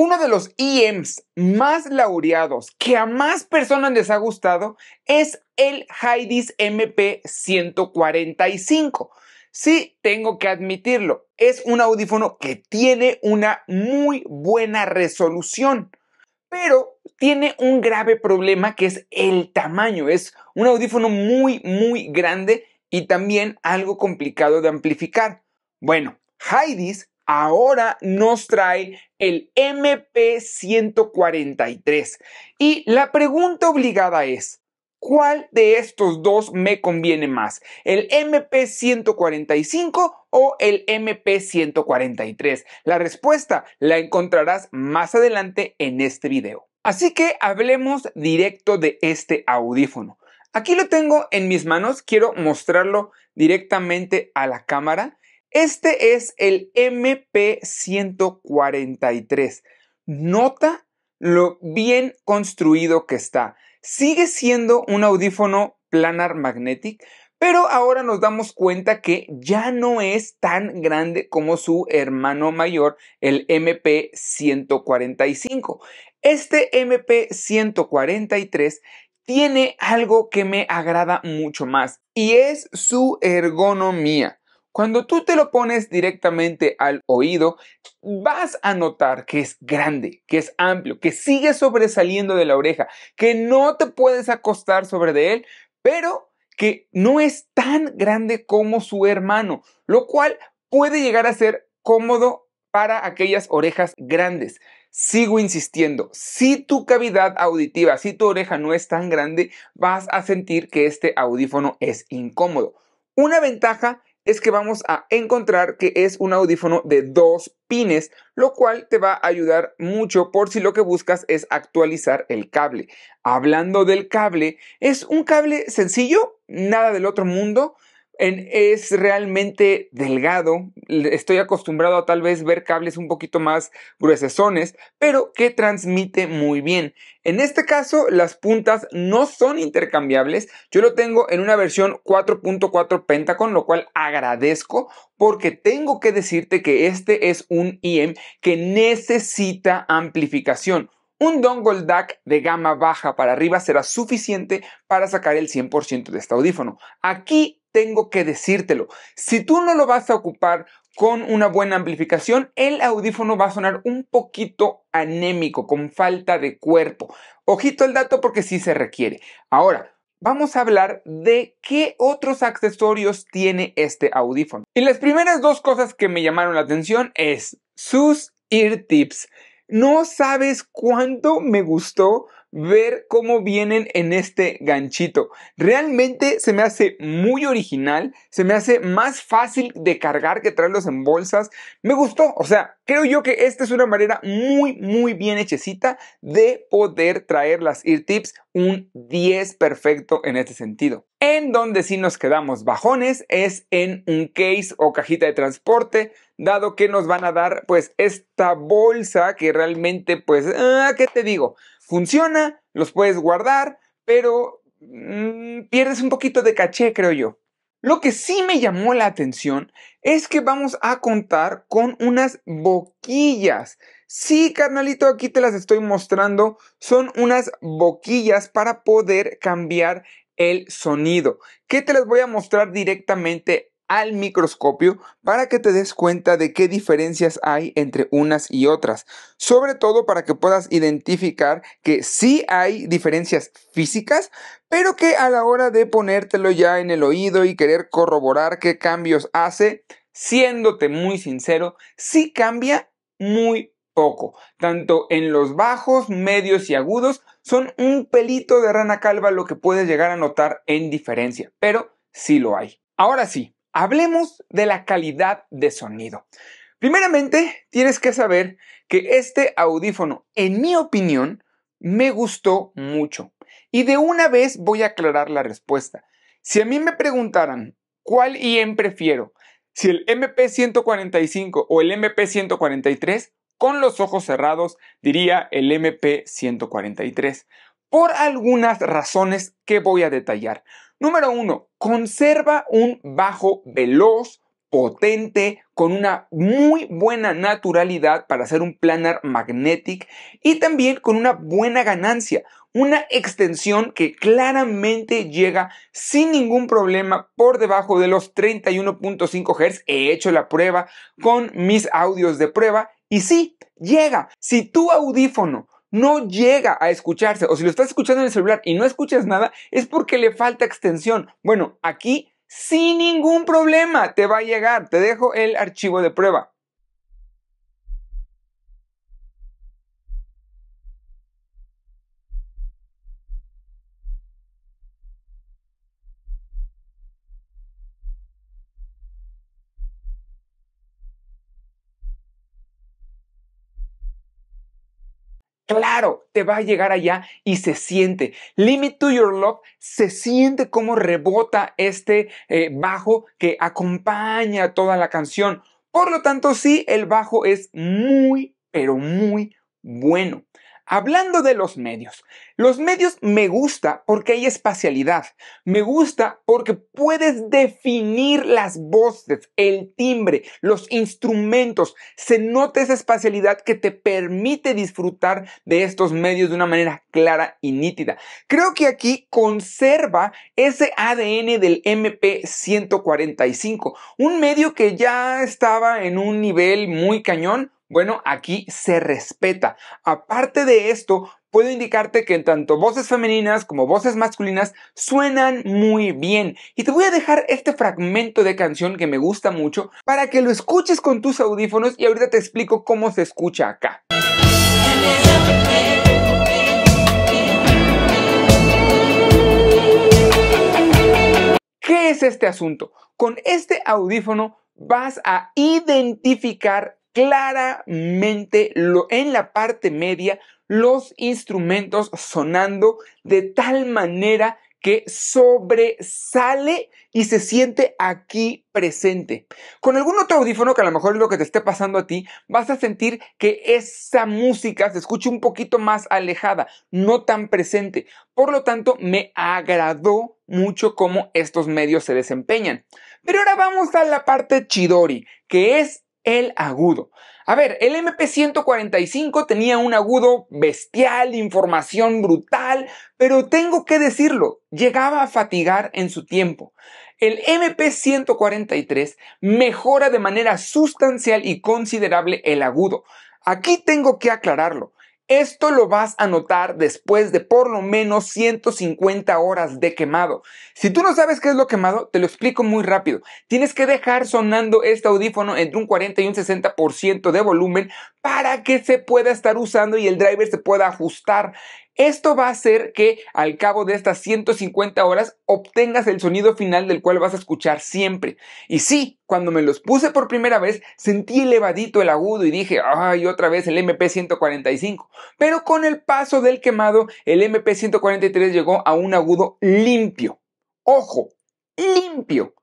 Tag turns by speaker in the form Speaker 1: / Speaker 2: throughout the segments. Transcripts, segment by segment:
Speaker 1: Uno de los EMs más laureados que a más personas les ha gustado es el Heidis MP145. Sí, tengo que admitirlo, es un audífono que tiene una muy buena resolución, pero tiene un grave problema que es el tamaño. Es un audífono muy, muy grande y también algo complicado de amplificar. Bueno, Heidis ahora nos trae el MP143. Y la pregunta obligada es, ¿cuál de estos dos me conviene más? ¿El MP145 o el MP143? La respuesta la encontrarás más adelante en este video. Así que hablemos directo de este audífono. Aquí lo tengo en mis manos, quiero mostrarlo directamente a la cámara. Este es el MP143. Nota lo bien construido que está. Sigue siendo un audífono planar magnetic, pero ahora nos damos cuenta que ya no es tan grande como su hermano mayor, el MP145. Este MP143 tiene algo que me agrada mucho más y es su ergonomía. Cuando tú te lo pones directamente al oído, vas a notar que es grande, que es amplio, que sigue sobresaliendo de la oreja, que no te puedes acostar sobre de él, pero que no es tan grande como su hermano, lo cual puede llegar a ser cómodo para aquellas orejas grandes. Sigo insistiendo, si tu cavidad auditiva, si tu oreja no es tan grande, vas a sentir que este audífono es incómodo. Una ventaja es que vamos a encontrar que es un audífono de dos pines, lo cual te va a ayudar mucho por si lo que buscas es actualizar el cable. Hablando del cable, es un cable sencillo, nada del otro mundo, es realmente delgado. Estoy acostumbrado a tal vez ver cables un poquito más gruesesones, pero que transmite muy bien. En este caso, las puntas no son intercambiables. Yo lo tengo en una versión 4.4 Pentacon, lo cual agradezco porque tengo que decirte que este es un IEM que necesita amplificación. Un dongle DAC de gama baja para arriba será suficiente para sacar el 100% de este audífono. Aquí tengo que decírtelo. Si tú no lo vas a ocupar con una buena amplificación, el audífono va a sonar un poquito anémico, con falta de cuerpo. Ojito el dato porque sí se requiere. Ahora, vamos a hablar de qué otros accesorios tiene este audífono. Y las primeras dos cosas que me llamaron la atención es sus ear tips. No sabes cuánto me gustó ver cómo vienen en este ganchito. Realmente se me hace muy original, se me hace más fácil de cargar que traerlos en bolsas. Me gustó, o sea, creo yo que esta es una manera muy, muy bien hechecita de poder traer las ear tips un 10 perfecto en este sentido. En donde sí nos quedamos bajones es en un case o cajita de transporte, dado que nos van a dar pues esta bolsa que realmente pues, ah, ¿qué te digo? funciona, los puedes guardar, pero mm, pierdes un poquito de caché, creo yo. Lo que sí me llamó la atención es que vamos a contar con unas boquillas. Sí, carnalito, aquí te las estoy mostrando. Son unas boquillas para poder cambiar el sonido, que te las voy a mostrar directamente al microscopio para que te des cuenta de qué diferencias hay entre unas y otras, sobre todo para que puedas identificar que sí hay diferencias físicas, pero que a la hora de ponértelo ya en el oído y querer corroborar qué cambios hace, siéndote muy sincero, sí cambia muy poco, tanto en los bajos, medios y agudos, son un pelito de rana calva lo que puedes llegar a notar en diferencia, pero sí lo hay. Ahora sí, Hablemos de la calidad de sonido. Primeramente, tienes que saber que este audífono, en mi opinión, me gustó mucho. Y de una vez voy a aclarar la respuesta. Si a mí me preguntaran cuál IEM prefiero, si el MP145 o el MP143, con los ojos cerrados diría el MP143 por algunas razones que voy a detallar. Número uno, conserva un bajo veloz, potente, con una muy buena naturalidad para hacer un planar magnetic y también con una buena ganancia, una extensión que claramente llega sin ningún problema por debajo de los 31.5 Hz. He hecho la prueba con mis audios de prueba y sí, llega. Si tu audífono no llega a escucharse. O si lo estás escuchando en el celular y no escuchas nada, es porque le falta extensión. Bueno, aquí sin ningún problema te va a llegar. Te dejo el archivo de prueba. Claro, te va a llegar allá y se siente. Limit to Your Love se siente como rebota este eh, bajo que acompaña toda la canción. Por lo tanto, sí, el bajo es muy, pero muy bueno. Hablando de los medios, los medios me gusta porque hay espacialidad, me gusta porque puedes definir las voces, el timbre, los instrumentos, se nota esa espacialidad que te permite disfrutar de estos medios de una manera clara y nítida. Creo que aquí conserva ese ADN del MP145, un medio que ya estaba en un nivel muy cañón, bueno, aquí se respeta. Aparte de esto, puedo indicarte que tanto voces femeninas como voces masculinas suenan muy bien. Y te voy a dejar este fragmento de canción que me gusta mucho para que lo escuches con tus audífonos y ahorita te explico cómo se escucha acá. ¿Qué es este asunto? Con este audífono vas a identificar claramente en la parte media los instrumentos sonando de tal manera que sobresale y se siente aquí presente. Con algún otro audífono que a lo mejor es lo que te esté pasando a ti, vas a sentir que esa música se escucha un poquito más alejada, no tan presente. Por lo tanto, me agradó mucho cómo estos medios se desempeñan. Pero ahora vamos a la parte chidori, que es el agudo. A ver, el MP145 tenía un agudo bestial, información brutal, pero tengo que decirlo, llegaba a fatigar en su tiempo. El MP143 mejora de manera sustancial y considerable el agudo. Aquí tengo que aclararlo. Esto lo vas a notar después de por lo menos 150 horas de quemado. Si tú no sabes qué es lo quemado, te lo explico muy rápido. Tienes que dejar sonando este audífono entre un 40 y un 60% de volumen para que se pueda estar usando y el driver se pueda ajustar. Esto va a hacer que al cabo de estas 150 horas obtengas el sonido final del cual vas a escuchar siempre. Y sí, cuando me los puse por primera vez, sentí elevadito el agudo y dije, ay, otra vez el MP145. Pero con el paso del quemado, el MP143 llegó a un agudo limpio. Ojo, limpio.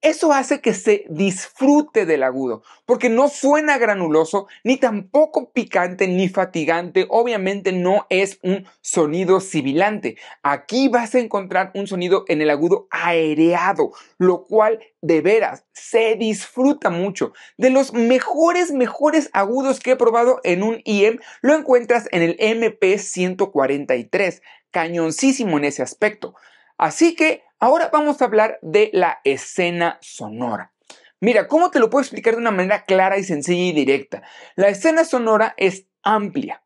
Speaker 1: Eso hace que se disfrute del agudo, porque no suena granuloso, ni tampoco picante, ni fatigante. Obviamente no es un sonido sibilante. Aquí vas a encontrar un sonido en el agudo aereado, lo cual de veras se disfruta mucho. De los mejores, mejores agudos que he probado en un iem, lo encuentras en el MP143, cañoncísimo en ese aspecto. Así que Ahora vamos a hablar de la escena sonora. Mira, ¿cómo te lo puedo explicar de una manera clara y sencilla y directa? La escena sonora es amplia.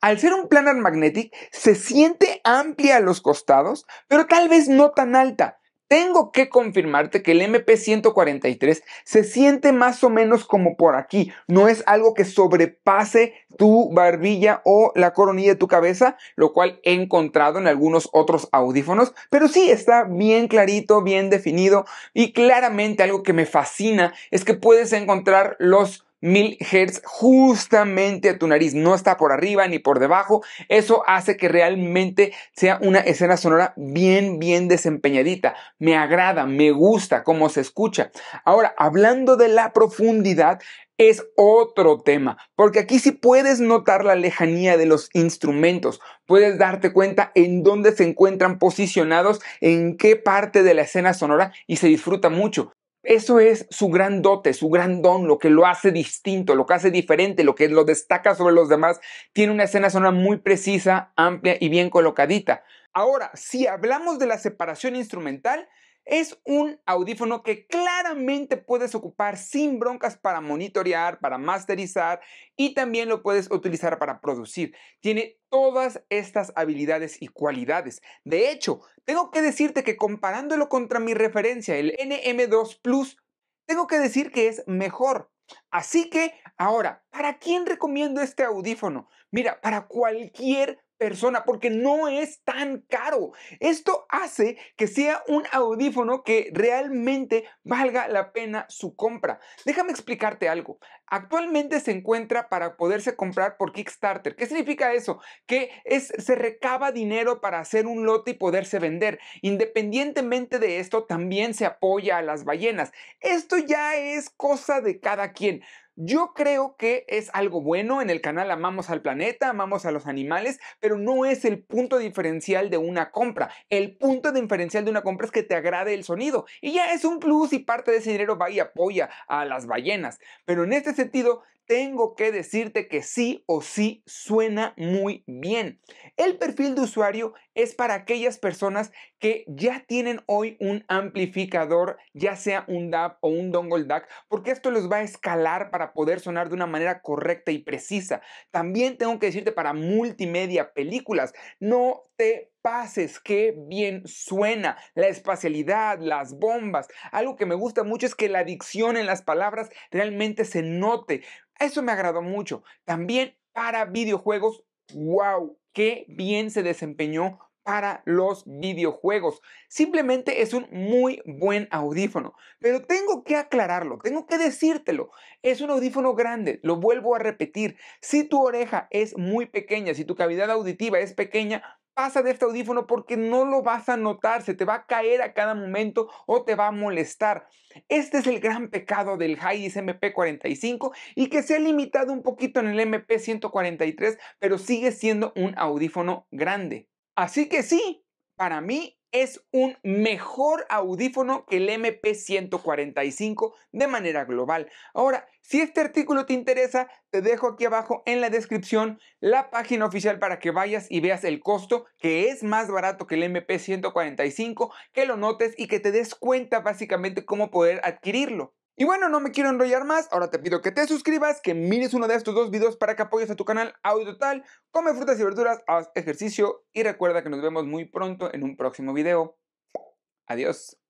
Speaker 1: Al ser un planar magnetic, se siente amplia a los costados, pero tal vez no tan alta tengo que confirmarte que el MP143 se siente más o menos como por aquí. No es algo que sobrepase tu barbilla o la coronilla de tu cabeza, lo cual he encontrado en algunos otros audífonos, pero sí está bien clarito, bien definido y claramente algo que me fascina es que puedes encontrar los 1000 Hz justamente a tu nariz, no está por arriba ni por debajo. Eso hace que realmente sea una escena sonora bien, bien desempeñadita. Me agrada, me gusta cómo se escucha. Ahora, hablando de la profundidad, es otro tema, porque aquí sí puedes notar la lejanía de los instrumentos, puedes darte cuenta en dónde se encuentran posicionados, en qué parte de la escena sonora y se disfruta mucho. Eso es su gran dote, su gran don, lo que lo hace distinto, lo que hace diferente, lo que lo destaca sobre los demás. Tiene una escena sonora muy precisa, amplia y bien colocadita. Ahora, si hablamos de la separación instrumental, es un audífono que claramente puedes ocupar sin broncas para monitorear, para masterizar y también lo puedes utilizar para producir. Tiene todas estas habilidades y cualidades. De hecho, tengo que decirte que comparándolo contra mi referencia, el NM2 Plus, tengo que decir que es mejor. Así que ahora, ¿para quién recomiendo este audífono? Mira, para cualquier persona porque no es tan caro. Esto hace que sea un audífono que realmente valga la pena su compra. Déjame explicarte algo. Actualmente se encuentra para poderse comprar por Kickstarter. ¿Qué significa eso? Que es, se recaba dinero para hacer un lote y poderse vender. Independientemente de esto, también se apoya a las ballenas. Esto ya es cosa de cada quien. Yo creo que es algo bueno, en el canal amamos al planeta, amamos a los animales, pero no es el punto diferencial de una compra. El punto diferencial de una compra es que te agrade el sonido y ya es un plus y parte de ese dinero va y apoya a las ballenas. Pero en este sentido, tengo que decirte que sí o sí suena muy bien. El perfil de usuario es para aquellas personas que ya tienen hoy un amplificador, ya sea un DAP o un dongle DAC, porque esto los va a escalar para poder sonar de una manera correcta y precisa. También tengo que decirte para multimedia, películas, no pases, qué bien suena. La espacialidad, las bombas. Algo que me gusta mucho es que la dicción en las palabras realmente se note. Eso me agradó mucho. También para videojuegos, wow, qué bien se desempeñó para los videojuegos. Simplemente es un muy buen audífono. Pero tengo que aclararlo, tengo que decírtelo. Es un audífono grande, lo vuelvo a repetir. Si tu oreja es muy pequeña, si tu cavidad auditiva es pequeña, pasa de este audífono porque no lo vas a notar, se te va a caer a cada momento o te va a molestar. Este es el gran pecado del hi MP45 y que se ha limitado un poquito en el MP143, pero sigue siendo un audífono grande. Así que sí, para mí es un mejor audífono que el MP145 de manera global. Ahora, si este artículo te interesa, te dejo aquí abajo en la descripción la página oficial para que vayas y veas el costo, que es más barato que el MP145, que lo notes y que te des cuenta básicamente cómo poder adquirirlo. Y bueno, no me quiero enrollar más, ahora te pido que te suscribas, que mires uno de estos dos videos para que apoyes a tu canal Audio Total, come frutas y verduras, haz ejercicio y recuerda que nos vemos muy pronto en un próximo video. Adiós.